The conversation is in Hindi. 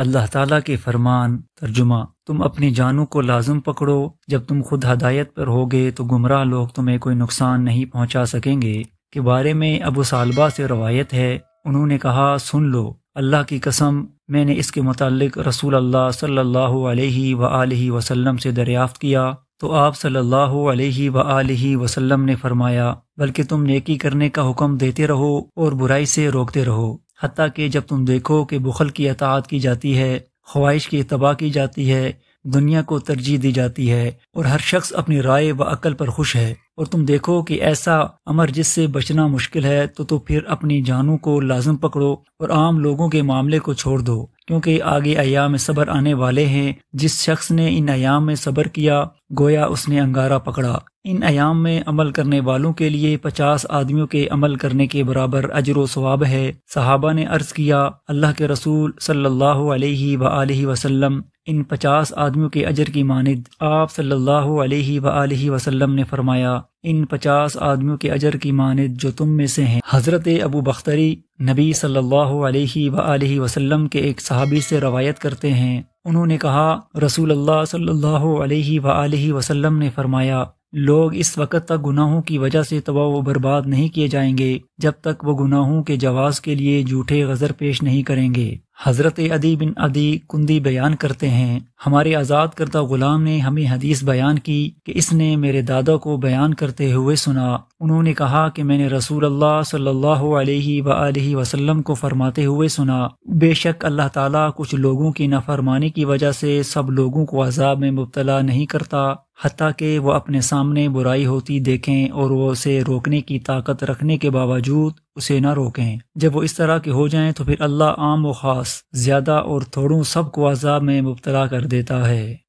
अल्लाह ताला के फरमान तर्जुमा तुम अपनी जानों को लाजम पकड़ो जब तुम खुद हदायत पर होगे तो गुमराह लोग तुम्हें कोई नुकसान नहीं पहुंचा सकेंगे के बारे में अबू सालबा से रवायत है उन्होंने कहा सुन लो अल्लाह की कसम मैंने इसके मतलब रसूल अल्लाह सल्लल्लाहु अलैहि सल्ला वसल्लम से दरियाफ्त किया तो आप सल्लल्लाहु अलैहि सल्ला वसल्लम ने फरमाया बल्कि तुम नेकी करने का हुक्म देते रहो और बुराई से रोकते रहो हती कि जब तुम देखो कि बुखल की अतात की जाती है ख्वाहिश की तबाह की जाती है दुनिया को तरजीह दी जाती है और हर शख्स अपनी राय व अक्ल पर खुश है और तुम देखो कि ऐसा अमर जिससे बचना मुश्किल है तो तो फिर अपनी जानों को लाजम पकड़ो और आम लोगों के मामले को छोड़ दो क्योंकि आगे अयाम सबर आने वाले हैं जिस शख्स ने इन अयाम में सबर किया गोया उसने अंगारा पकड़ा इन अयाम में अमल करने वालों के लिए पचास आदमियों के अमल करने के बराबर अजर सवाब है सहाबा ने अर्ज किया अल्लाह के रसूल सल्ला वसलम इन पचास आदमियों के अजर की मानद आप सल्लल्लाहु अलैहि वसल्लम ने फरमाया इन पचास आदमियों के अजर की माने जो तुम में से हैं हज़रत अबू बख्तरी नबी सल्लल्लाहु अलैहि सल्ला वसल्लम के एक सहाबी से रवायत करते हैं उन्होंने कहा रसूल अल्लाह सल्लल्लाहु अलैहि वसल्लम ने फरमाया लोग इस वक्त तक गुनाहों की वजह से तबाह व बर्बाद नहीं किए जाएंगे जब तक वो गुनाहों के जवाब के लिए झूठे गज़र पेश नहीं करेंगे हज़रत अदी बिन अदी कुंदी बयान करते हैं हमारे आज़ाद करदा ग़ुलाम ने हमें हदीस बयान की कि इसने मेरे दादा को बयान करते हुए सुना उन्होंने कहा कि मैंने रसूल अल्लाह सल्लल्लाहु अलैहि सल्ला वसल्लम को फरमाते हुए सुना बेशक अल्लाह ताला कुछ लोगों की नाफरमानी की वजह से सब लोगों को अजाब में मुबतला नहीं करता हती कि वह अपने सामने बुराई होती देखें और वह उसे रोकने की ताकत रखने के बावजूद उसे न रोकें जब वो इस तरह के हो जाएं तो फिर अल्लाह आम व ख़ास ज़्यादा और थोड़ों सब को अजाब में मुबतला कर देता है